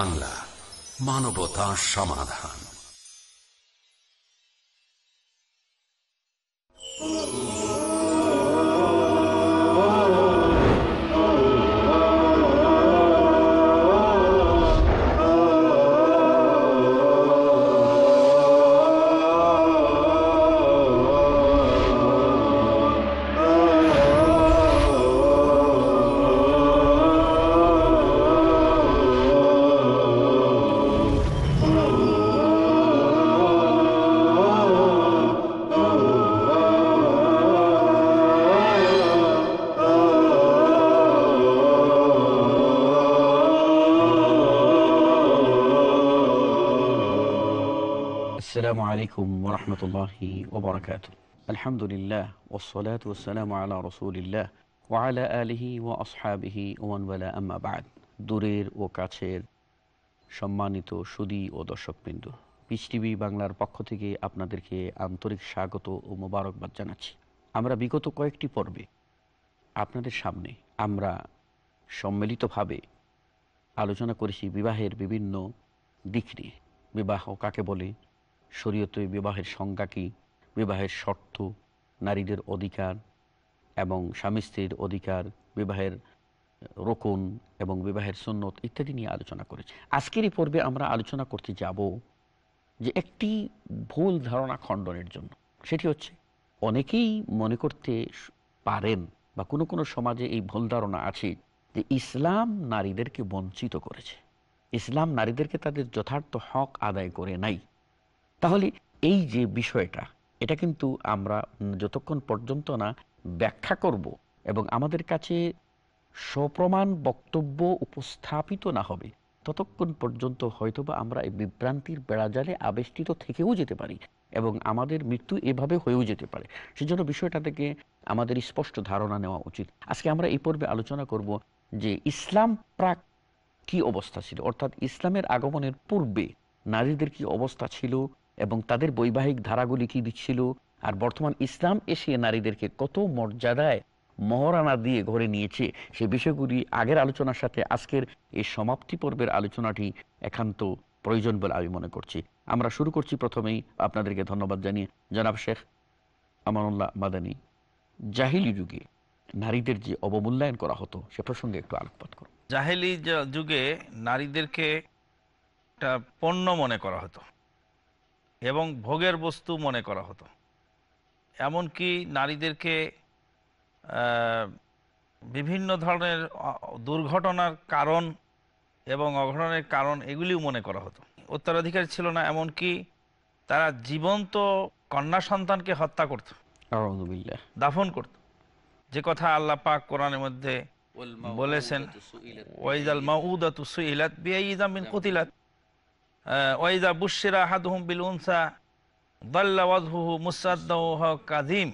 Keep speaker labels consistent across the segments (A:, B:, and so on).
A: বাংলা মানবতা সমাধান
B: ও দূরের ও কাছের সম্মানিত সুদী ও দর্শকবৃন্দ পিস টিভি বাংলার পক্ষ থেকে আপনাদেরকে আন্তরিক স্বাগত ও মোবারকবাদ জানাচ্ছি আমরা বিগত কয়েকটি পর্বে আপনাদের সামনে আমরা সম্মিলিতভাবে আলোচনা করেছি বিবাহের বিভিন্ন দিক নিয়ে বিবাহ কাকে বলে শরীয়তে বিবাহের সংজ্ঞা কী বিবাহের শর্ত নারীদের অধিকার এবং স্বামী স্ত্রীর অধিকার বিবাহের রোকন এবং বিবাহের সন্ন্যত ইত্যাদি নিয়ে আলোচনা করেছি আজকের এই পর্বে আমরা আলোচনা করতে যাব যে একটি ভুল ধারণা খণ্ডনের জন্য সেটি হচ্ছে অনেকেই মনে করতে পারেন বা কোনো কোনো সমাজে এই ভুল ধারণা আছে যে ইসলাম নারীদেরকে বঞ্চিত করেছে ইসলাম নারীদেরকে তাদের যথার্থ হক আদায় করে নাই তাহলে এই যে বিষয়টা এটা কিন্তু আমরা যতক্ষণ পর্যন্ত না ব্যাখ্যা করব এবং আমাদের কাছে সপ্রমাণ বক্তব্য উপস্থাপিত না হবে ততক্ষণ পর্যন্ত হয়তোবা আমরা এই বিভ্রান্তির বেড়াজালে আবেষ্টিত থেকেও যেতে পারি এবং আমাদের মৃত্যু এভাবে হয়েও যেতে পারে সেজন্য বিষয়টা থেকে আমাদের স্পষ্ট ধারণা নেওয়া উচিত আজকে আমরা এই পর্বে আলোচনা করব যে ইসলাম প্রাক কি অবস্থা ছিল অর্থাৎ ইসলামের আগমনের পূর্বে নারীদের কি অবস্থা ছিল এবং তাদের বৈবাহিক ধারাগুলি কি দিচ্ছিল আর বর্তমান ইসলাম এসে নারীদেরকে কত মর্যাদায় মহরানা দিয়ে ঘরে নিয়েছে সে বিষয়গুলি আগের আলোচনার সাথে আজকের এই সমাপ্তি পর্বের আলোচনাটি একান্ত প্রয়োজন বলে আমি মনে করছি আমরা শুরু করছি প্রথমেই আপনাদেরকে ধন্যবাদ জানিয়ে জনাব শেখ আমানুল্লাহ মাদানী জাহিলি যুগে নারীদের যে অবমূল্যায়ন করা হতো সে প্রসঙ্গে একটু আলোকপাত করুন
C: জাহেলি যুগে নারীদেরকে একটা পণ্য মনে করা হতো এবং ভোগের বস্তু মনে করা হতো এমনকি নারীদেরকে বিভিন্ন ধরনের দুর্ঘটনার কারণ এবং অঘটনের কারণ এগুলিও মনে করা হতো উত্তরাধিকার ছিল না এমনকি তারা জীবন্ত কন্যা সন্তানকে হত্যা করত দাফন করত যে কথা আল্লাহ পাক কোরআনের মধ্যে বলেছেন ওয়াইজাল মাউদাত সুইলাত বিআইজামিন কতিলাত ওয়াইজা বুশিরা হাদহুম বিল উনসা দাল্লা ওয়াজহু কাজিম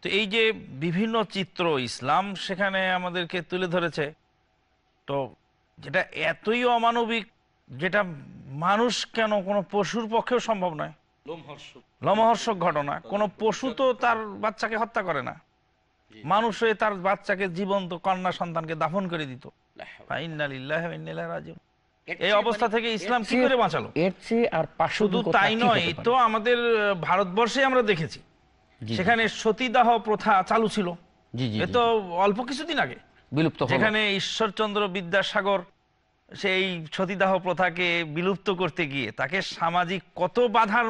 C: তো এই যে বিভিন্ন চিত্র ইসলাম সেখানে আমাদেরকে তুলে ধরেছে তো যেটা এতই অমানবিক যেটা মানুষ কেন কোনো পশুর পক্ষেও সম্ভব নয় লমহর্ষক ঘটনা কোনো পশু তো তার বাচ্চাকে হত্যা করে না মানুষ হয়ে তার বাচ্চাকে জীবন্ত কন্যা সন্তানকে দাফন করে দিত ইন্নালিল্লাহ ইন্নিল্লাহ রাজিম এই অবস্থা মানে থেকে ইসলাম কি করে বাঁচালো
B: এর চেয়ে আর শুধু তাই নয়
C: তো আমাদের ভারতবর্ষে আমরা দেখেছি সেখানে সতীদাহ প্রথা চালু ছিল অল্প কিছুদিন আগে বিলুপ্ত ঈশ্বরচন্দ্র বিদ্যাসাগর সেই সতীদাহ প্রথাকে বিলুপ্ত করতে গিয়ে তাকে সামাজিক কত বাধার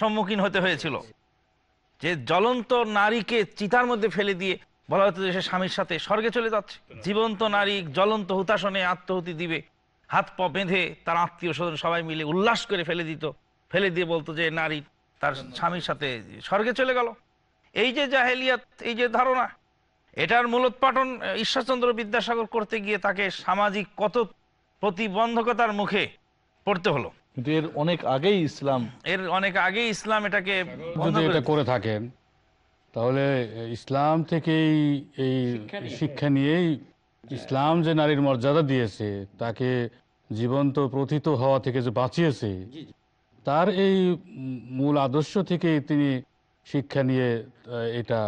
C: সম্মুখীন হতে হয়েছিল যে জ্বলন্ত নারীকে চিতার মধ্যে ফেলে দিয়ে বলা হতো যে সে স্বামীর সাথে স্বর্গে চলে যাচ্ছে জীবন্ত নারী জ্বলন্ত হুতাশনে আত্মহতি দিবে হাত পা বেঁধে তার আত্মীয় স্বজন সবাই মিলে উল্লাস করে ফেলে দিত ফেলে দিয়ে বলতো যে নারী তার স্বামীর সাথে স্বর্গে চলে গেল এই যে জাহেলিয়াত এই যে ধারণা এটার মূলোৎপাটন ঈশ্বরচন্দ্র বিদ্যাসাগর করতে গিয়ে তাকে সামাজিক কত প্রতিবন্ধকতার মুখে
D: পড়তে হলো
E: কিন্তু এর অনেক আগেই ইসলাম
C: এর অনেক আগেই ইসলাম এটাকে যদি এটা
D: করে থাকেন তাহলে ইসলাম থেকেই এই শিক্ষা নিয়েই ইসলাম যে নারীর মর্যাদা দিয়েছে তাকে জীবন্ত প্রথিত হওয়া থেকে যে বাঁচিয়েছে তার এই মূল আদর্শ
B: থেকে তিনি শিক্ষা নিয়ে এটা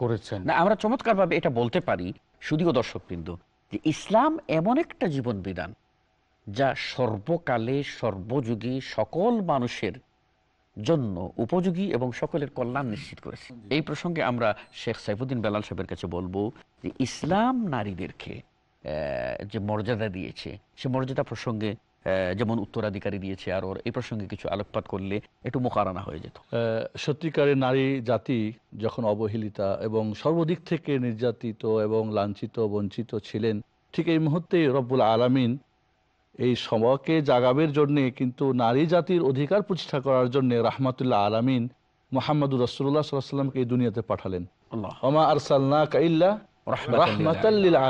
B: করেছেন না আমরা চমৎকারভাবে এটা বলতে পারি শুধুও দর্শকবৃন্দ যে ইসলাম এমন একটা জীবন বিধান যা সর্বকালে সর্বযুগে সকল মানুষের জন্য উপযোগী এবং সকলের কল্যাণ নিশ্চিত করেছে এই প্রসঙ্গে আমরা শেখ সাইফুদ্দিন বেলাল সাহেবের কাছে বলবো যে ইসলাম নারীদেরকে যে মর্যাদা দিয়েছে সে মর্যাদা প্রসঙ্গে যেমন উত্তরাধিকারী দিয়েছে আর ওর এই প্রসঙ্গে কিছু আলোকপাত করলে একটু মোকারানা হয়ে যেত
E: সত্যিকারের নারী জাতি যখন অবহেলিতা এবং সর্বদিক থেকে নির্যাতিত এবং লাঞ্ছিত বঞ্চিত ছিলেন ঠিক এই মুহূর্তে রব্বুল আলামিন এই সবাকে জাগাবের জন্যে কিন্তু নারী জাতির অধিকার প্রতিষ্ঠা করার জন্যে রাহমাতুল্লাহ আলমিন মোহাম্মদুর রসুল্লাহ সাল্লামকে এই দুনিয়াতে পাঠালেন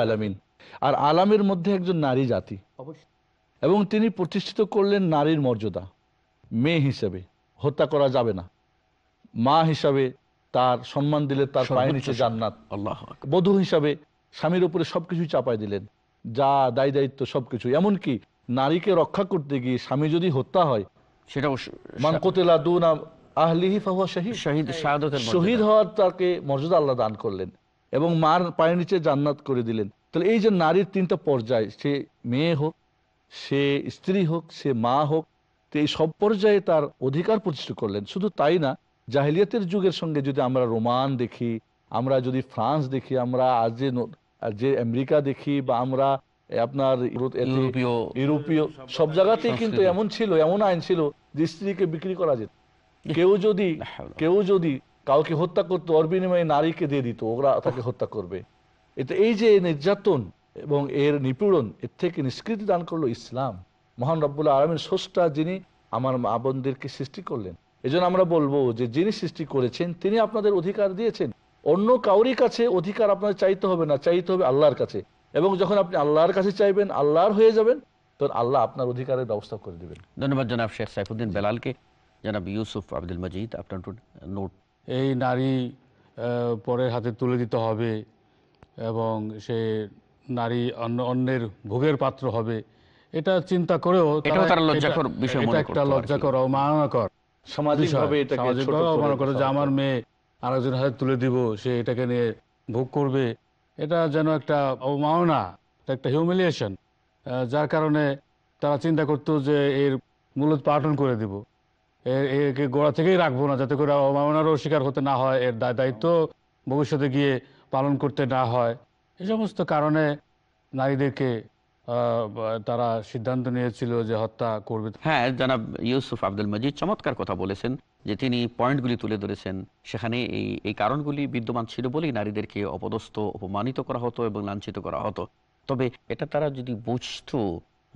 E: আলামিন আর আলামের মধ্যে একজন নারী জাতি এবং তিনি প্রতিষ্ঠিত করলেন নারীর মর্যাদা মেয়ে হিসেবে হত্যা করা যাবে না মা হিসাবে তার সম্মান দিলে তার নিচে জান্নাত আল্লাহ বধূ হিসাবে স্বামীর উপরে সবকিছু চাপাই দিলেন যা দায় দায়িত্ব সবকিছু এমনকি নারীকে রক্ষা করতে গিয়ে স্বামী যদি হত্যা হয় সেটা মান কোতেলা দু নাম আহলিহি ফাহুয়া শহীদ শহীদ হওয়ার তাকে মর্যাদা আল্লাহ দান করলেন এবং মার পায়ের নিচে জান্নাত করে দিলেন তাহলে এই যে নারীর তিনটা পর্যায় সে মেয়ে হোক সে স্ত্রী হোক সে মা হোক তো এই সব পর্যায়ে তার অধিকার প্রতিষ্ঠা করলেন শুধু তাই না জাহিলিয়াতের যুগের সঙ্গে যদি আমরা রোমান দেখি আমরা যদি ফ্রান্স দেখি আমরা আজ যে আমেরিকা দেখি বা আমরা আপনার ইউরোপীয় সব জায়গাতেই কিন্তু এমন ছিল এমন আইন ছিল যে স্ত্রীকে বিক্রি করা যেত কেউ যদি কেউ যদি কাউকে হত্যা করতো ওর বিনিময়ে নারীকে দিয়ে দিত ওরা তাকে হত্যা করবে এটা এই যে নির্যাতন এবং এর নিপীড়ন এর থেকে নিষ্কৃতি দান করলো ইসলাম মহান রব্বুল্লাহ আলমের স্রষ্টা যিনি আমার মা বোনদেরকে সৃষ্টি করলেন এই আমরা বলবো যে যিনি সৃষ্টি করেছেন তিনি আপনাদের অধিকার দিয়েছেন অন্য কাউরি কাছে অধিকার আপনার চাইতে হবে না চাইতে হবে আল্লাহর কাছে এবং যখন আপনি আল্লাহর কাছে চাইবেন আল্লাহর হয়ে যাবেন তখন আল্লাহ আপনার অধিকারের ব্যবস্থা করে দেবেন
B: ধন্যবাদ জনাব শেখ সাইফুদ্দিন বেলালকে জনাব ইউসুফ আব্দুল মজিদ আপনার নোট এই নারী
E: পরের হাতে তুলে
B: দিতে হবে
D: এবং সে নারী অন্য অন্যের ভোগের পাত্র হবে এটা চিন্তা করেও একটা লজ্জাকর অমানকর সামাজিকভাবে আমার মেয়ে আরেকজন হাতে তুলে দিব সে এটাকে নিয়ে ভোগ করবে এটা যেন একটা অবমাননা একটা হিউমিলিয়েশন যার কারণে তারা চিন্তা করতো যে এর মূলত পাঠন করে দিব একে গোড়া থেকেই রাখবো না যাতে করে অবমাননারও শিকার হতে না হয় এর দায়িত্ব ভবিষ্যতে গিয়ে পালন করতে না হয় এ সমস্ত কারণে নারীদেরকে তারা সিদ্ধান্ত
B: নিয়েছিল যে হত্যা করবে হ্যাঁ জানাব ইউসুফ আব্দুল মজিদ চমৎকার কথা বলেছেন যে তিনি পয়েন্টগুলি তুলে ধরেছেন সেখানে এই এই কারণগুলি বিদ্যমান ছিল বলেই নারীদেরকে অপদস্থ অপমানিত করা হতো এবং লাঞ্ছিত করা হতো তবে এটা তারা যদি বুঝত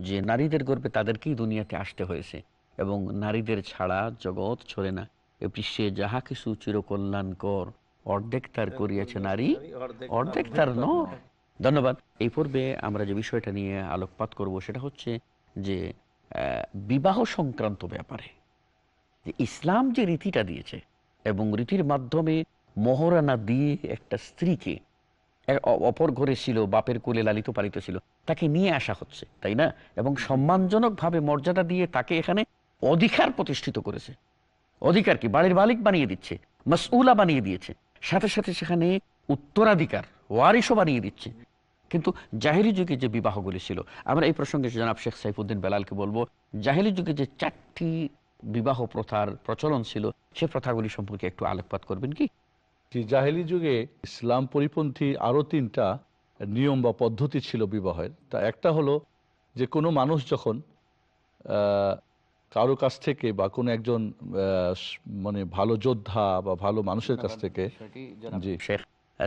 B: যে নারীদের গর্বে তাদেরকেই দুনিয়াতে আসতে হয়েছে এবং নারীদের ছাড়া জগৎ ছড়ে না এ বিশ্বে যাহা কিছু চিরকল্যাণকর অর্ধেক তার করিয়াছে নারী অর্ধেক তার ন ধন্যবাদ এই পর্বে আমরা যে বিষয়টা নিয়ে আলোকপাত করব সেটা হচ্ছে যে বিবাহ সংক্রান্ত ব্যাপারে যে ইসলাম যে রীতিটা দিয়েছে এবং রীতির মাধ্যমে মহরানা দিয়ে একটা স্ত্রীকে অপর ঘরে ছিল বাপের কোলে লালিত পালিত ছিল তাকে নিয়ে আসা হচ্ছে তাই না এবং সম্মানজনকভাবে মর্যাদা দিয়ে তাকে এখানে অধিকার প্রতিষ্ঠিত করেছে অধিকার কি বাড়ির মালিক বানিয়ে দিচ্ছে মাসউলা বানিয়ে দিয়েছে সাথে সাথে সেখানে উত্তরাধিকার ওয়ারিশও বানিয়ে দিচ্ছে কিন্তু জাহেরি যুগে যে বিবাহগুলি ছিল আমরা এই প্রসঙ্গে জনাব শেখ সাইফুদ্দিন বেলালকে বলবো জাহেরি যুগে যে চারটি বিবাহ প্রথার প্রচলন ছিল সে প্রথাগুলি সম্পর্কে একটু আলোকপাত করবেন কি জাহেলি যুগে ইসলাম পরিপন্থী আরও
E: তিনটা নিয়ম বা পদ্ধতি ছিল বিবাহের তা একটা হলো যে কোনো মানুষ যখন কারো কাছ থেকে বা কোনো একজন মানে
B: ভালো যোদ্ধা বা ভালো মানুষের কাছ থেকে জি শেখ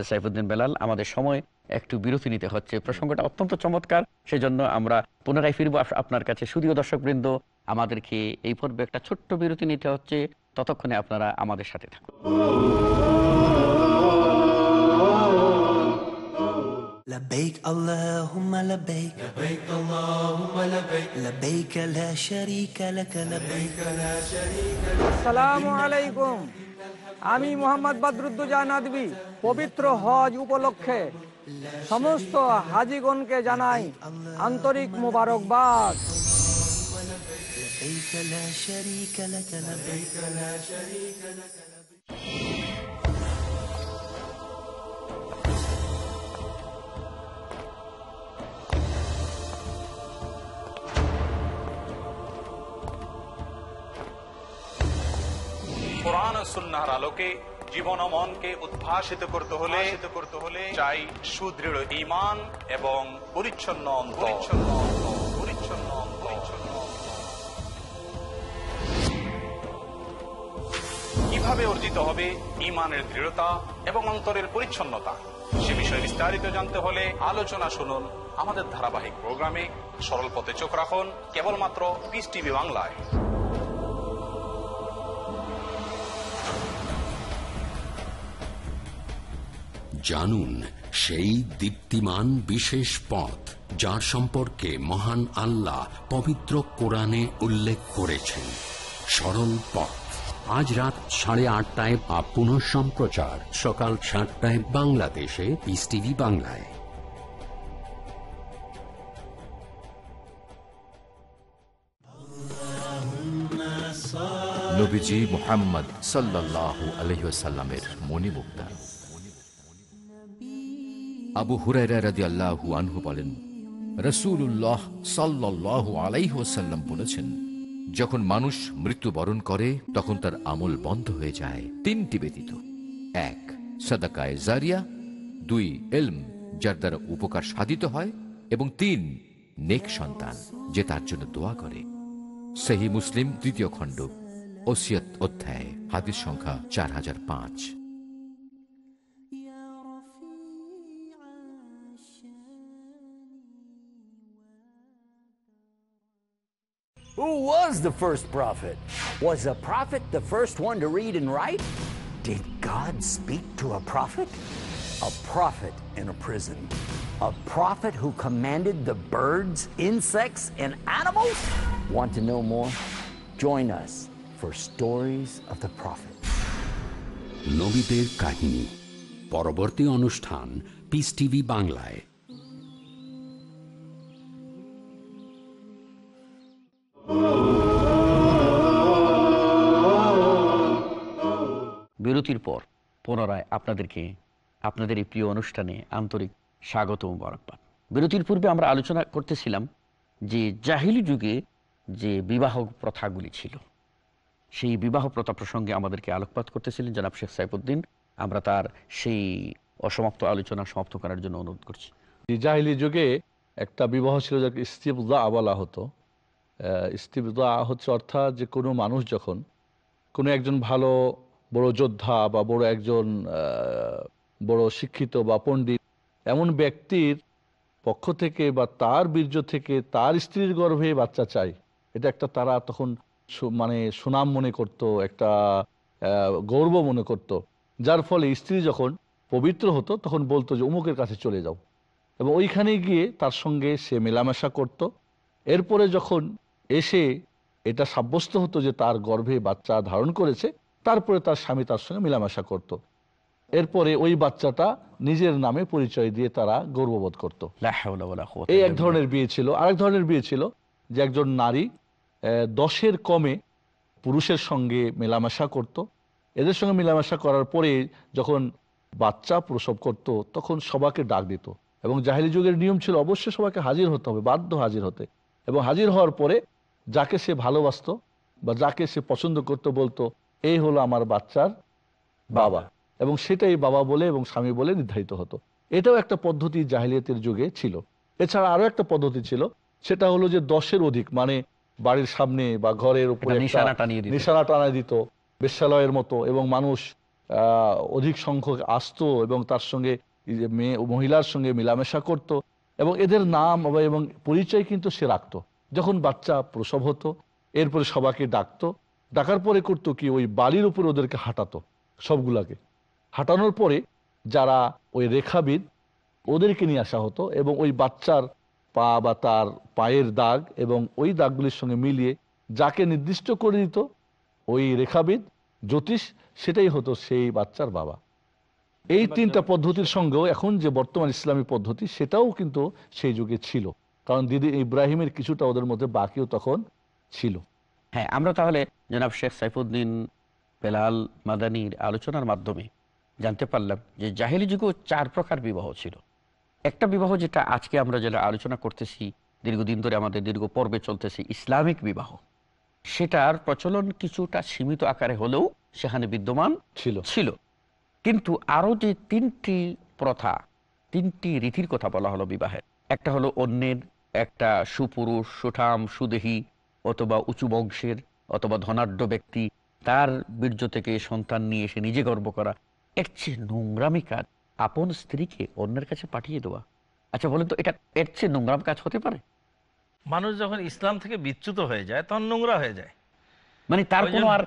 B: সাইফুদ্দিন বেলাল আমাদের সময় একটু বিরতি নিতে হচ্ছে প্রসঙ্গটা অত্যন্ত চমৎকার সেজন্য আমরা পুনরায় ফিরবো আপনার কাছে শুধুও দর্শকবৃন্দ আমাদেরকে এই পর্বে একটা ছোট্ট বিরতি নিতে হচ্ছে ততক্ষণে আপনারা আমাদের সাথে থাকুন
A: لبيك اللهم لبيك لبيك اللهم لبيك
C: لبيك لا شريك لك لبيك
A: لا شريك
C: لك السلام عليكم আমি মোহাম্মদ বদরুদ্দোজা নাদবি পবিত্র হজ উপলক্ষে সমস্ত হাজিগণকে জানাই আন্তরিক মুবারকবাদ
A: لبيك لا شريك
E: আলোকে জীবন মনকে উদ্ভাসিত করতে হলে করতে হলে চাই সুদৃঢ় ইমান এবং পরিচ্ছন্ন পরিচ্ছন্ন কিভাবে অর্জিত হবে ইমানের দৃঢ়তা এবং অন্তরের পরিচ্ছন্নতা সে বিষয়ে বিস্তারিত জানতে হলে আলোচনা শুনুন আমাদের ধারাবাহিক প্রোগ্রামে সরল পথে চোখ রাখুন কেবলমাত্র পিস টিভি বাংলায়
A: জানুন সেই দীপ্তিমান বিশেষ পথ যার সম্পর্কে মহান আল্লাহ পবিত্র কোরআনে উল্লেখ করেছেন সরল পথ আজ রাত সাড়ে আটটায় বা পুনঃ সম্প্রচার সকাল সাতটায় বাংলাদেশে ইস টিভি বাংলায় নবীজি মোহাম্মদ সাল্লাহ আলহিসাল্লামের মনি মুক্তা আবু হুরাইরা রাদি আল্লাহু আনহু বলেন রসুল্লাহ সাল্লাহ আলাইহসাল্লাম বলেছেন যখন মানুষ মৃত্যুবরণ করে তখন তার আমল বন্ধ হয়ে যায় তিনটি ব্যতীত এক সদাকায় জারিয়া দুই এলম যার দ্বারা উপকার সাধিত হয় এবং তিন নেক সন্তান যে তার জন্য দোয়া করে সেহী মুসলিম তৃতীয় খণ্ড ওসিয়ত অধ্যায় হাদিস সংখ্যা চার হাজার পাঁচ Who was the first prophet? Was a prophet the first one to read and write? Did God speak to a prophet? A prophet in a prison. A prophet who commanded the birds, insects, and animals? Want to know more? Join us for Stories of the Prophet. নবীদের কাহিনী পরবর্তী অনুষ্ঠান piece TV বাংলায়
B: বিরতির পর পুনরায় আপনাদেরকে আপনাদের এই প্রিয় অনুষ্ঠানে আন্তরিক স্বাগত মোবারকবাদ বিরতির পূর্বে আমরা আলোচনা করতেছিলাম যে জাহিলি যুগে যে বিবাহ প্রথাগুলি ছিল সেই বিবাহ প্রথা প্রসঙ্গে আমাদেরকে আলোকপাত করতেছিলেন জনাব শেখ সাইফুদ্দিন আমরা তার সেই অসমাপ্ত আলোচনা সমাপ্ত করার জন্য অনুরোধ করছি জাহিলি যুগে একটা বিবাহ ছিল যাকে ইস্তিবদা বলা হতো
E: ইস্তিবদা হচ্ছে অর্থাৎ যে কোনো মানুষ যখন কোনো একজন ভালো বড় যোদ্ধা বা বড় একজন বড় শিক্ষিত বা পণ্ডিত এমন ব্যক্তির পক্ষ থেকে বা তার বীর্য থেকে তার স্ত্রীর গর্ভে বাচ্চা চাই এটা একটা তারা তখন মানে সুনাম মনে করত একটা গৌরব মনে করত যার ফলে স্ত্রী যখন পবিত্র হতো তখন বলতো যে অমুকের কাছে চলে যাও এবং ওইখানে গিয়ে তার সঙ্গে সে মেলামেশা করত এরপরে যখন এসে এটা সাব্যস্ত হতো যে তার গর্ভে বাচ্চা ধারণ করেছে তারপরে তার স্বামী তার সঙ্গে মেলামেশা করত। এরপরে ওই বাচ্চাটা নিজের নামে পরিচয় দিয়ে তারা গর্ববোধ করত এই এক ধরনের বিয়ে ছিল আরেক ধরনের বিয়ে ছিল যে একজন নারী দশের কমে পুরুষের সঙ্গে মেলামেশা করত। এদের সঙ্গে মেলামেশা করার পরে যখন বাচ্চা প্রসব করত তখন সবাকে ডাক দিত এবং জাহেলি যুগের নিয়ম ছিল অবশ্যই সবাইকে হাজির হতে হবে বাধ্য হাজির হতে এবং হাজির হওয়ার পরে যাকে সে ভালোবাসত বা যাকে সে পছন্দ করতে বলতো এই হলো আমার বাচ্চার বাবা এবং সেটাই বাবা বলে এবং স্বামী বলে নির্ধারিত হতো এটাও একটা পদ্ধতি জাহিলিয়াতের যুগে ছিল এছাড়া আরও একটা পদ্ধতি ছিল সেটা হলো যে দশের অধিক মানে বাড়ির সামনে বা ঘরের উপরে নিশানা টানা দিত বিশ্বালয়ের মতো এবং মানুষ অধিক সংখ্যক আসতো এবং তার সঙ্গে মেয়ে মহিলার সঙ্গে মেলামেশা করত এবং এদের নাম এবং পরিচয় কিন্তু সে রাখত যখন বাচ্চা প্রসব হতো এরপরে সবাকে ডাকতো ডাকার পরে করতো কি ওই বালির উপরে ওদেরকে হাঁটাতো সবগুলাকে হাঁটানোর পরে যারা ওই রেখাবিদ ওদেরকে নিয়ে আসা হতো এবং ওই বাচ্চার পা বা তার পায়ের দাগ এবং ওই দাগগুলির সঙ্গে মিলিয়ে যাকে নির্দিষ্ট করে দিত ওই রেখাবিদ জ্যোতিষ সেটাই হতো সেই বাচ্চার বাবা এই তিনটা পদ্ধতির সঙ্গেও এখন যে বর্তমান ইসলামী পদ্ধতি সেটাও কিন্তু সেই যুগে ছিল কারণ দিদি ইব্রাহিমের কিছুটা ওদের মধ্যে বাকিও
B: তখন ছিল হ্যাঁ আমরা তাহলে জনাব শেখ সাইফুদ্দিন বেলাল মাদানির আলোচনার মাধ্যমে জানতে পারলাম যে জাহেলি যুগেও চার প্রকার বিবাহ ছিল একটা বিবাহ যেটা আজকে আমরা যেটা আলোচনা করতেছি দীর্ঘদিন ধরে আমাদের দীর্ঘ পর্বে চলতেছে ইসলামিক বিবাহ সেটার প্রচলন কিছুটা সীমিত আকারে হলেও সেখানে বিদ্যমান ছিল ছিল কিন্তু আরও যে তিনটি প্রথা তিনটি রীতির কথা বলা হলো বিবাহের একটা হলো অন্যের একটা সুপুরুষ সুঠাম সুদেহী অথবা উঁচু বংশের অথবা ধনাঢ্য ব্যক্তি তার বীর্য থেকে সন্তান নিয়ে এসে নিজে গর্ব করা এর চেয়ে নোংরামি কাজ আপন স্ত্রীকে অন্যের কাছে পাঠিয়ে দেওয়া আচ্ছা বলেন তো এটা এর চেয়ে নোংরাম কাজ হতে পারে
C: মানুষ যখন ইসলাম থেকে বিচ্যুত হয়ে যায় তখন নোংরা হয়ে যায়
B: মানে তার কোনো আর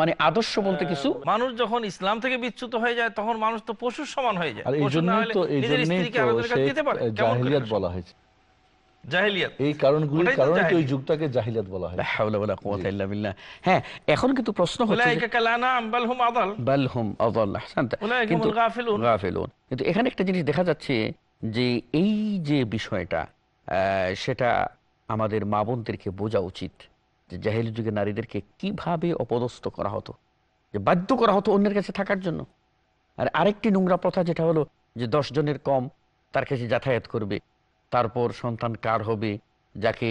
B: মানে আদর্শ বলতে কিছু
C: মানুষ যখন ইসলাম থেকে বিচ্যুত হয়ে যায় তখন মানুষ তো পশুর সমান হয়ে যায়
B: বলা হয়েছে এখানে একটা জিনিস দেখা যাচ্ছে যে এই যে বিষয়টা সেটা আমাদের মা বোনদেরকে বোঝা উচিত যে যুগে নারীদেরকে কিভাবে অপদস্থ করা হতো যে বাধ্য করা হতো অন্যের কাছে থাকার জন্য আর আরেকটি নোংরা প্রথা যেটা হলো যে দশ জনের কম তার কাছে যাতায়াত করবে তারপর সন্তান কার হবে যাকে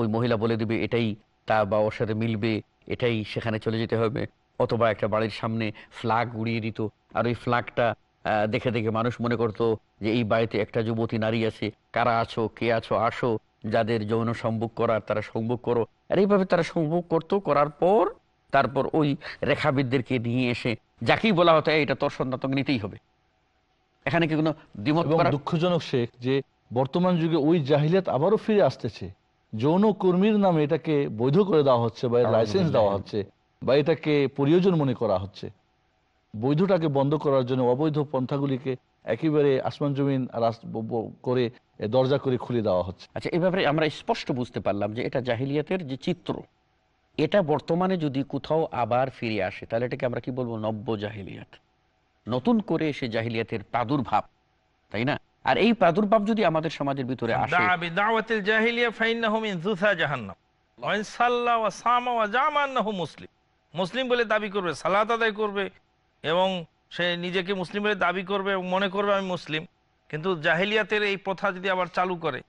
B: ওই মহিলা বলে দেবে এটাই তা বাবার সাথে মিলবে এটাই সেখানে চলে যেতে হবে অথবা একটা বাড়ির সামনে ফ্ল্যাগ উড়িয়ে দিত আর ওই ফ্ল্যাগটা দেখে দেখে মানুষ মনে করত যে এই বাড়িতে একটা যুবতী নারী আছে কারা আছো কে আছো আসো যাদের যৌন সম্ভোগ করার তারা সম্ভোগ করো আর এইভাবে তারা সম্ভোগ করতো করার পর তারপর ওই রেখাবিদদেরকে নিয়ে এসে যাকেই বলা হতো এটা তোর সন্তান তোকে নিতেই হবে এখানে কি কোনো
E: দুঃখজনক শেখ যে বর্তমান যুগে ওই জাহিলিয়াত আবারও ফিরে আসতেছে যৌন কর্মীর নামে এটাকে বৈধ করে দেওয়া হচ্ছে বা লাইসেন্স দেওয়া হচ্ছে বা এটাকে প্রয়োজন মনে করা হচ্ছে বৈধটাকে বন্ধ করার জন্য অবৈধ পন্থাগুলিকে একেবারে আসমান জমিন
B: করে দরজা করে খুলে দেওয়া হচ্ছে আচ্ছা এভাবে আমরা স্পষ্ট বুঝতে পারলাম যে এটা জাহিলিয়াতের যে চিত্র এটা বর্তমানে যদি কোথাও আবার ফিরে আসে তাহলে এটাকে আমরা কি বলবো নব্য জাহিলিয়াত নতুন করে সে জাহিলিয়াতের প্রাদুর্ভাব তাই না আর এই প্রাদুর্ভাব যদি আমাদের সমাজের ভিতরে
C: মুসলিম বলে দাবি করবে সালাত আদায় করবে এবং সে নিজেকে মুসলিম বলে দাবি করবে এবং মনে করবে আমি মুসলিম কিন্তু জাহেলিয়াতের এই প্রথা যদি আবার চালু করে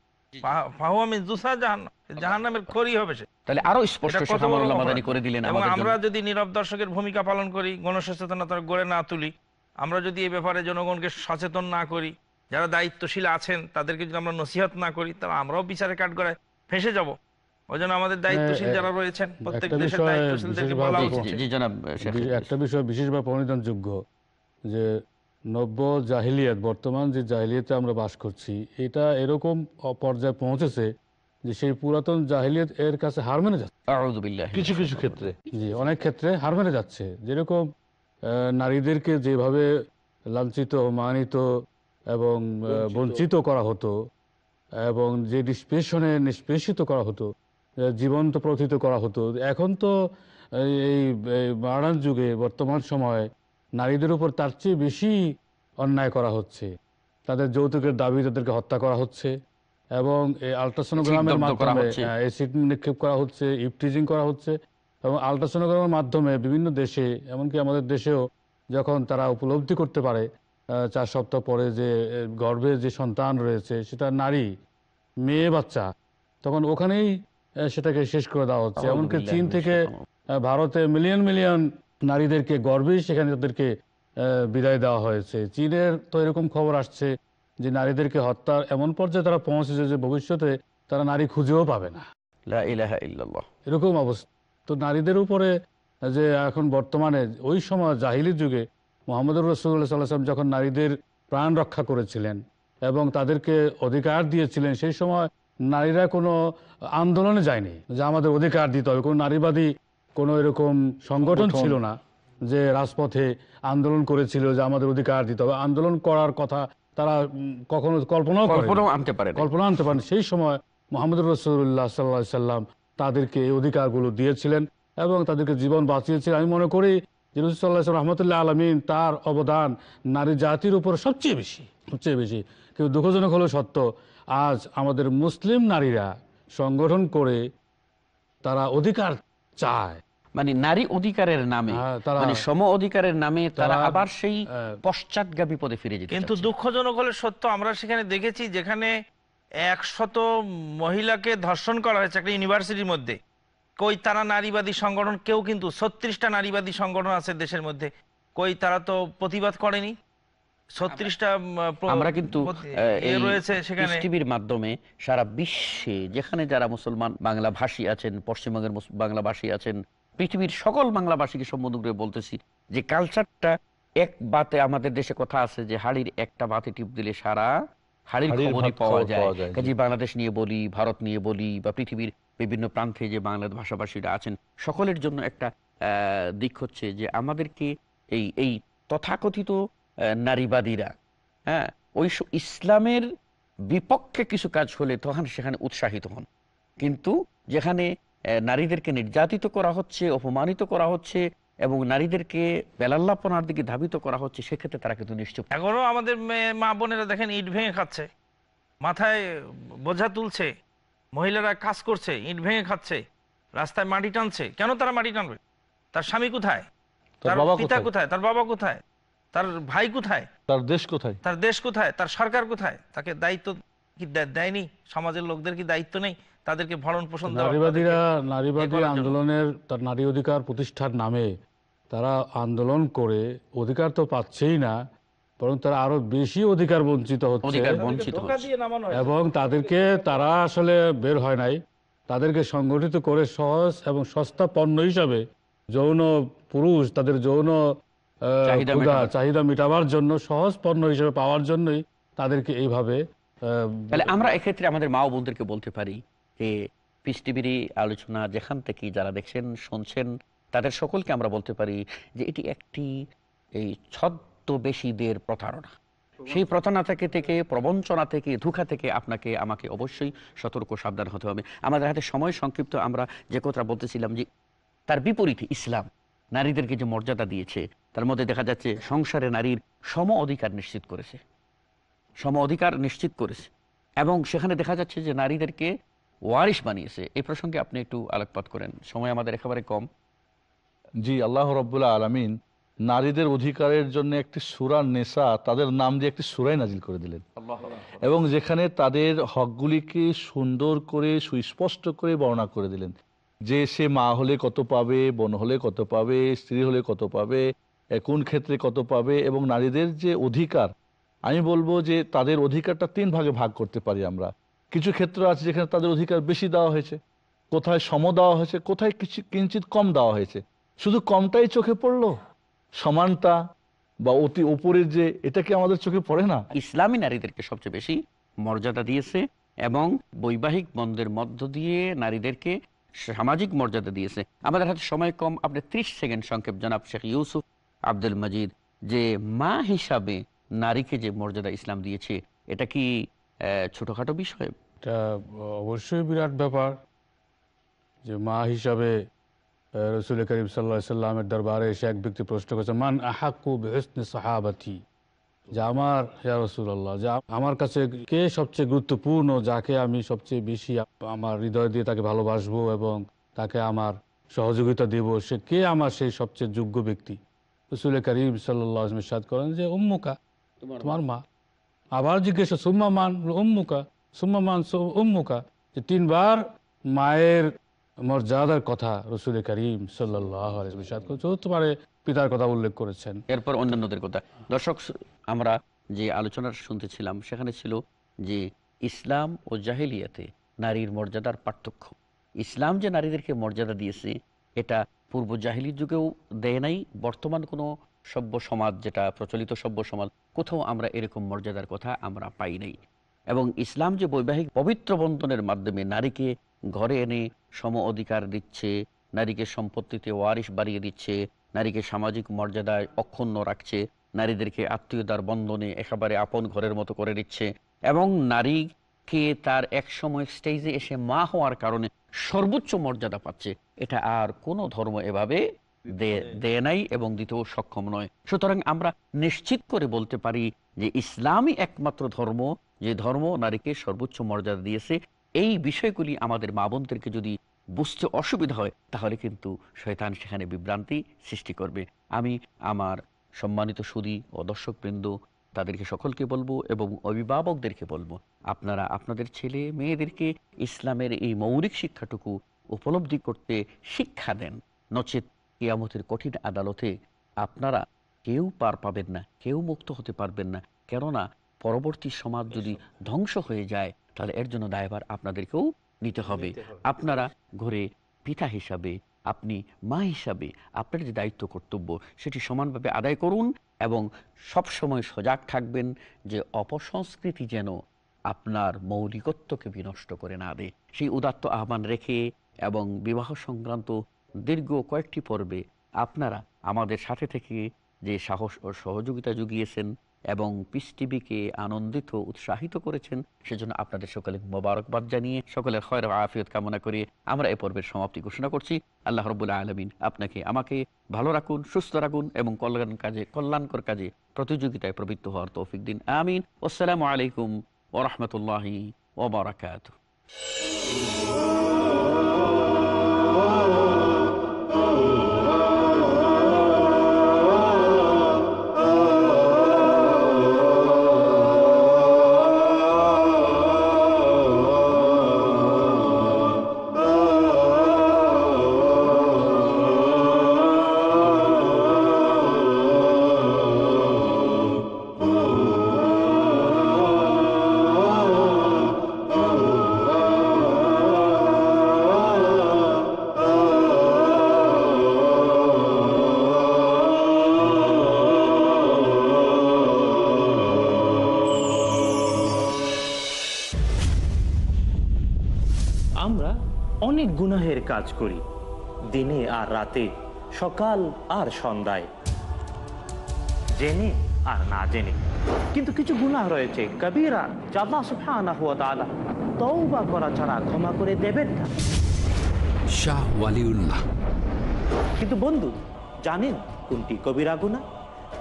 B: আমরা
C: যদি নীরব দর্শকের ভূমিকা পালন করি গণসচেতনতা গড়ে না তুলি আমরা যদি এই ব্যাপারে জনগণকে সচেতন না করি যারা দায়িত্বশীল আছেন তাদেরকে যদি আমরা নসিহত না করি তাহলে আমরাও বিচারে কাঠ করায় ফেঁসে যাব ওই জন্য আমাদের হ্যাঁ, দায়িত্বশীল
D: যারা নব্য জাহিলিয়াত বর্তমান যে আমরা বাস করছি এটা এরকম পৌঁছেছে যে সেই পুরাতন এর কাছে কিছু কিছু ক্ষেত্রে জি অনেক ক্ষেত্রে হার মেনে যাচ্ছে যেরকম নারীদেরকে যেভাবে লাঞ্ছিত মানিত এবং বঞ্চিত করা হতো এবং যে নিষ্পেষণে নিষ্পেষিত করা হতো জীবন্ত প্রথিত করা হতো এখন তো এই মডার্ন যুগে বর্তমান সময়ে নারীদের উপর তার চেয়ে বেশি অন্যায় করা হচ্ছে তাদের যৌতুকের দাবি তাদেরকে হত্যা করা হচ্ছে এবং এই আলট্রাসোনোগ্রামের মাধ্যমে অ্যাসিড নিক্ষেপ করা হচ্ছে ইপটিজিং করা হচ্ছে এবং আলট্রাসোনোগ্রামের মাধ্যমে বিভিন্ন দেশে এমনকি আমাদের দেশেও যখন তারা উপলব্ধি করতে পারে চার সপ্তাহ পরে যে গর্ভে যে সন্তান রয়েছে সেটা নারী মেয়ে বাচ্চা তখন ওখানেই সেটাকে শেষ করে দেওয়া হচ্ছে এমনকি চীন থেকে ভারতে মিলিয়ন মিলিয়ন নারীদেরকে গর্বেই সেখানে তাদেরকে বিদায় দেওয়া হয়েছে চীনের তো এরকম খবর আসছে যে নারীদেরকে হত্যার এমন পর্যায়ে তারা পৌঁছেছে যে ভবিষ্যতে তারা নারী খুঁজেও পাবে না এরকম অবস্থা তো নারীদের উপরে যে এখন বর্তমানে ওই সময় জাহিলির যুগে মোহাম্মদুর রসুল্লা সাল্লাম যখন নারীদের প্রাণ রক্ষা করেছিলেন এবং তাদেরকে অধিকার দিয়েছিলেন সেই সময় নারীরা কোনো আন্দোলনে যায়নি যে আমাদের অধিকার দিতে হবে কোনো নারীবাদী কোনো এরকম সংগঠন ছিল না যে রাজপথে আন্দোলন করেছিল যে আমাদের অধিকার দিতে হবে আন্দোলন করার কথা তারা কখনো কল্পনাও কল্পনাও আনতে পারে কল্পনা আনতে পারেন সেই সময় মোহাম্মদুর রসুল্লাহ সাল্লা সাল্লাম তাদেরকে এই অধিকারগুলো দিয়েছিলেন এবং তাদেরকে জীবন বাঁচিয়েছিলেন আমি মনে করি যে রসুল্লাহ রহমতুল্লাহ আলমিন তার অবদান নারী জাতির উপর সবচেয়ে বেশি সবচেয়ে বেশি কিন্তু দুঃখজনক হলো সত্য আজ আমাদের মুসলিম নারীরা সংগঠন করে
B: তারা অধিকার চায় মানে নারী অধিকারের নামে হ্যাঁ, মানে সম অধিকারের নামে তারা আবার সেই পশ্চাৎগামী পদে ফিরে যেত কিন্তু
C: দুঃখজনক হলে সত্য আমরা সেখানে দেখেছি যেখানে একশত মহিলাকে ধর্ষণ করা হয়েছে একটা ইউনিভার্সিটির মধ্যে কই তারা নারীবাদী সংগঠন কেউ কিন্তু ছত্রিশটা নারীবাদী সংগঠন আছে দেশের মধ্যে কই তারা তো প্রতিবাদ করেনি আমরা কিন্তু
B: মাধ্যমে সারা বিশ্বে যেখানে যারা মুসলমান বাংলা ভাষী আছেন পশ্চিমবঙ্গের বাংলা ভাষী আছেন পৃথিবীর সকল বাংলা ভাষীকে সম্বন্ধ করে বলতেছি যে কালচারটা এক বাতে আমাদের দেশে কথা আছে যে হাড়ির একটা বাতে টিপ দিলে সারা হাড়ির খবরই পাওয়া যায় কাজে বাংলাদেশ নিয়ে বলি ভারত নিয়ে বলি বা পৃথিবীর বিভিন্ন প্রান্তে যে বাংলাদেশ ভাষাভাষীরা আছেন সকলের জন্য একটা দিক হচ্ছে যে আমাদেরকে এই এই তথাকথিত নারীবাদীরা হ্যাঁ ওই ইসলামের বিপক্ষে কিছু কাজ হলে তখন সেখানে উৎসাহিত হন কিন্তু যেখানে নারীদেরকে নির্যাতিত করা হচ্ছে অপমানিত করা হচ্ছে এবং নারীদেরকে বেলাল্লাপনার দিকে ধাবিত করা হচ্ছে সেক্ষেত্রে তারা কিন্তু নিশ্চুপ
C: এখনো আমাদের মা বোনেরা দেখেন ইট ভেঙে খাচ্ছে মাথায় বোঝা তুলছে মহিলারা কাজ করছে ইট ভেঙে খাচ্ছে রাস্তায় মাটি টানছে কেন তারা মাটি টানবে তার স্বামী কোথায় তার পিতা কোথায় তার বাবা কোথায় তার ভাই কোথায়
E: তার দেশ কোথায়
C: তার দেশ কোথায় তার সরকার কোথায় তাকে দায়িত্ব কি দেয়নি সমাজের লোকদের কি দায়িত্ব নেই তাদেরকে ভরণ পোষণ নারীবাদীরা
D: নারীবাদী আন্দোলনের তার নারী অধিকার প্রতিষ্ঠার নামে তারা আন্দোলন করে অধিকার তো পাচ্ছেই না বরং তারা আরো বেশি অধিকার বঞ্চিত হচ্ছে এবং তাদেরকে তারা আসলে বের হয় নাই তাদেরকে সংগঠিত করে সহজ এবং সস্তা পণ্য হিসাবে যৌন পুরুষ তাদের যৌন চাহিদা মেটাবার জন্য সহজ পণ্য হিসেবে পাওয়ার জন্যই তাদেরকে এইভাবে আমরা
B: এক্ষেত্রে আমাদের মা বোনদেরকে বলতে পারি যে পিস আলোচনা যেখান থেকে যারা দেখছেন শুনছেন তাদের সকলকে আমরা বলতে পারি যে এটি একটি এই ছদ্মবেশীদের প্রতারণা সেই প্রতারণা থেকে থেকে প্রবঞ্চনা থেকে ধুখা থেকে আপনাকে আমাকে অবশ্যই সতর্ক সাবধান হতে হবে আমাদের হাতে সময় সংক্ষিপ্ত আমরা যে কথা বলতেছিলাম যে তার বিপরীতে ইসলাম নারীদেরকে যে মর্যাদা দিয়েছে তার মধ্যে দেখা যাচ্ছে সংসারে নারীর সম অধিকার নিশ্চিত করেছে সম অধিকার নিশ্চিত করেছে এবং সেখানে দেখা যাচ্ছে যে নারীদেরকে ওয়ারিশ বানিয়েছে এই প্রসঙ্গে আপনি একটু আলোকপাত করেন সময় আমাদের একেবারে কম জি আল্লাহ রব্বুল্লাহ আলমিন
E: নারীদের অধিকারের জন্য একটি সুরা নেশা তাদের নাম দিয়ে একটি সুরাই নাজিল করে দিলেন এবং যেখানে তাদের হকগুলিকে সুন্দর করে সুস্পষ্ট করে বর্ণনা করে দিলেন যে সে মা হলে কত পাবে বোন হলে কত পাবে স্ত্রী হলে কত পাবে কোন ক্ষেত্রে কত পাবে এবং নারীদের যে অধিকার আমি বলবো যে তাদের অধিকারটা তিন ভাগে ভাগ করতে পারি আমরা কিছু ক্ষেত্র আছে যেখানে তাদের অধিকার বেশি দেওয়া হয়েছে কোথায় সম দেওয়া হয়েছে কোথায় কিছু কিঞ্চিত কম দেওয়া হয়েছে শুধু কমটাই চোখে পড়লো
B: সমানটা বা অতি উপরের যে এটা কি আমাদের চোখে পড়ে না ইসলামী নারীদেরকে সবচেয়ে বেশি মর্যাদা দিয়েছে এবং বৈবাহিক বন্ধের মধ্য দিয়ে নারীদেরকে সামাজিক মর্যাদা দিয়েছে আমাদের হাতে সময় কম আপনি ত্রিশ সেকেন্ড সংক্ষেপ জনাব শেখ ইউসুফ আব্দুল মজিদ যে মা হিসাবে নারীকে যে মর্যাদা ইসলাম দিয়েছে এটা কি ছোটখাটো বিষয়
D: এটা অবশ্যই বিরাট ব্যাপার যে মা হিসাবে রসুল করিম সাল্লা সাল্লামের দরবারে এসে এক ব্যক্তি প্রশ্ন করেছে মান আহাকু বেহসনে সাহাবাতি যে আমার রসুল রসুল্লাহ যা আমার কাছে কে সবচেয়ে গুরুত্বপূর্ণ যাকে আমি সবচেয়ে বেশি আমার হৃদয় দিয়ে তাকে ভালোবাসবো এবং তাকে আমার সহযোগিতা দেব সে কে আমার সেই সবচেয়ে যোগ্য ব্যক্তি রসুল করিম সাল্লাহ আসমের সাদ করেন যে উম্মুকা তোমার মা আবার জিজ্ঞেস সুম্মা মান উম্মুকা সুম্মা মান উম্মুকা যে তিনবার মায়ের
B: মর্যাদার কথা রসুল করিম সাল্লাহ চতুর্থ করেছে পিতার কথা উল্লেখ করেছেন এরপর অন্যান্যদের কথা দর্শক আমরা যে আলোচনা শুনতেছিলাম সেখানে ছিল যে ইসলাম ও জাহেলিয়াতে নারীর মর্যাদার পার্থক্য ইসলাম যে নারীদেরকে মর্যাদা দিয়েছে এটা পূর্ব জাহিলি যুগেও দেয় নাই বর্তমান কোনো সভ্য সমাজ যেটা প্রচলিত সভ্য সমাজ কোথাও আমরা এরকম মর্যাদার কথা আমরা পাই নাই এবং ইসলাম যে বৈবাহিক পবিত্র বন্ধনের মাধ্যমে নারীকে ঘরে এনে সম অধিকার দিচ্ছে নারীকে সম্পত্তিতে ওয়ারিস বাড়িয়ে দিচ্ছে নারীকে সামাজিক মর্যাদায় অক্ষুণ্ণ রাখছে নারীদেরকে আত্মীয়তার বন্ধনে একেবারে আপন ঘরের মতো করে দিচ্ছে এবং নারীকে তার একসময় স্টেজে এসে মা হওয়ার কারণে সর্বোচ্চ মর্যাদা পাচ্ছে এটা আর কোনো ধর্ম এভাবে দেয় নাই এবং দিতেও সক্ষম নয় সুতরাং আমরা নিশ্চিত করে বলতে পারি যে ইসলামই একমাত্র ধর্ম যে ধর্ম নারীকে সর্বোচ্চ মর্যাদা দিয়েছে এই বিষয়গুলি আমাদের মা বোনদেরকে যদি বুঝতে অসুবিধা হয় তাহলে কিন্তু শয়তান সেখানে বিভ্রান্তি সৃষ্টি করবে আমি আমার সম্মানিত সুদী ও দর্শকবৃন্দ তাদেরকে সকলকে বলবো এবং অভিভাবকদেরকে বলবো আপনারা আপনাদের ছেলে মেয়েদেরকে ইসলামের এই মৌলিক শিক্ষাটুকু উপলব্ধি করতে শিক্ষা দেন নচেত ইয়ামতের কঠিন আদালতে আপনারা কেউ পার পাবেন না কেউ মুক্ত হতে পারবেন না কেননা পরবর্তী সমাজ যদি ধ্বংস হয়ে যায় তাহলে এর জন্য দায়ভার আপনাদেরকেও নিতে হবে আপনারা ঘরে পিতা হিসাবে আপনি মা হিসাবে আপনার যে দায়িত্ব কর্তব্য সেটি সমানভাবে আদায় করুন এবং সবসময় সজাগ থাকবেন যে অপসংস্কৃতি যেন আপনার মৌলিকত্বকে বিনষ্ট করে না দেয় সেই উদাত্ত আহ্বান রেখে এবং বিবাহ সংক্রান্ত দীর্ঘ কয়েকটি পর্বে আপনারা আমাদের সাথে থেকে যে সাহস ও সহযোগিতা জুগিয়েছেন এবং পিস টিভিকে আনন্দিত উৎসাহিত করেছেন সেজন্য আপনাদের সকলে মোবারকবাদ জানিয়ে সকলের খয়ের আফিয়ত কামনা করে আমরা এ পর্বের সমাপ্তি ঘোষণা করছি আল্লাহ রবুল্লা আলমিন আপনাকে আমাকে ভালো রাখুন সুস্থ রাখুন এবং কল্যাণ কাজে কল্যাণকর কাজে প্রতিযোগিতায় প্রবৃত্ত হওয়ার তৌফিক দিন আমিন আসসালামু আলাইকুম ওরহমতুল্লাহি ওবরাকাত Oh
C: কাজ করি দিনে আর রাতে সকাল আর সন্ধ্যায় জেনে আর না জেনে কিন্তু কিছু গুণা রয়েছে কবিরা জাল্লা সুফানা হুয়া তালা তৌবা করা ছাড়া ক্ষমা করে দেবেন না
A: শাহ ওয়ালিউল্লাহ কিন্তু বন্ধু জানেন কোনটি কবিরা গুণা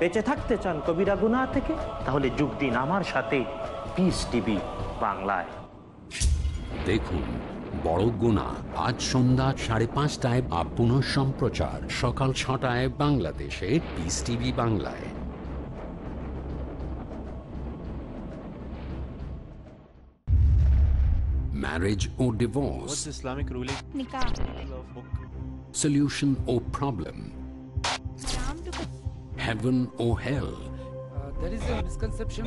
C: বেঁচে থাকতে চান কবিরা গুণা থেকে তাহলে যোগ দিন আমার সাথে পিস টিভি
A: বাংলায় দেখুন বড় গুণা আজ সন্ধ্যা সাড়ে পাঁচটায় বা পুনঃ সম্প্রচার সকাল ছটায় বাংলাদেশে পিস টিভি বাংলায় marriage or divorce What's
C: Islamic ruling? Nikah.
A: solution or problem heaven or hell uh, there is a misconception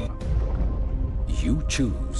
A: you choose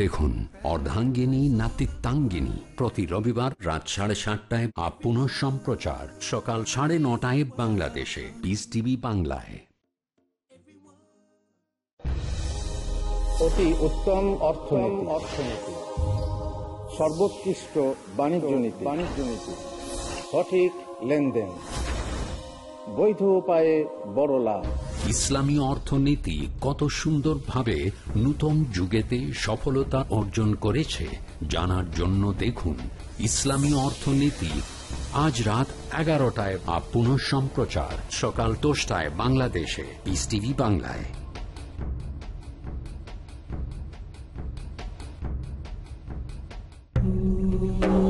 A: দেখুন অর্ধাঙ্গিনী নাতিত্বাঙ্গিনী প্রতি রবিবার রাত সাড়ে সাতটায় আপন সম্প্রচার সকাল সাড়ে নটায় বাংলাদেশে পিস টিভি বাংলায়
D: অতি উত্তম অর্থনীতি অর্থনীতি সর্বোৎকৃষ্ট বাণিজ্য নীতি বাণিজ্য নীতি সঠিক লেনদেন বৈধ উপায়ে বড় লাভ
A: ইসলামী অর্থনীতি কত সুন্দরভাবে নূতন যুগেতে সফলতা অর্জন করেছে জানার জন্য দেখুন ইসলামী অর্থনীতি আজ রাত এগারোটায় বা পুনঃ সম্প্রচার সকাল দশটায় বাংলাদেশে ইস টিভি বাংলায় Thank you.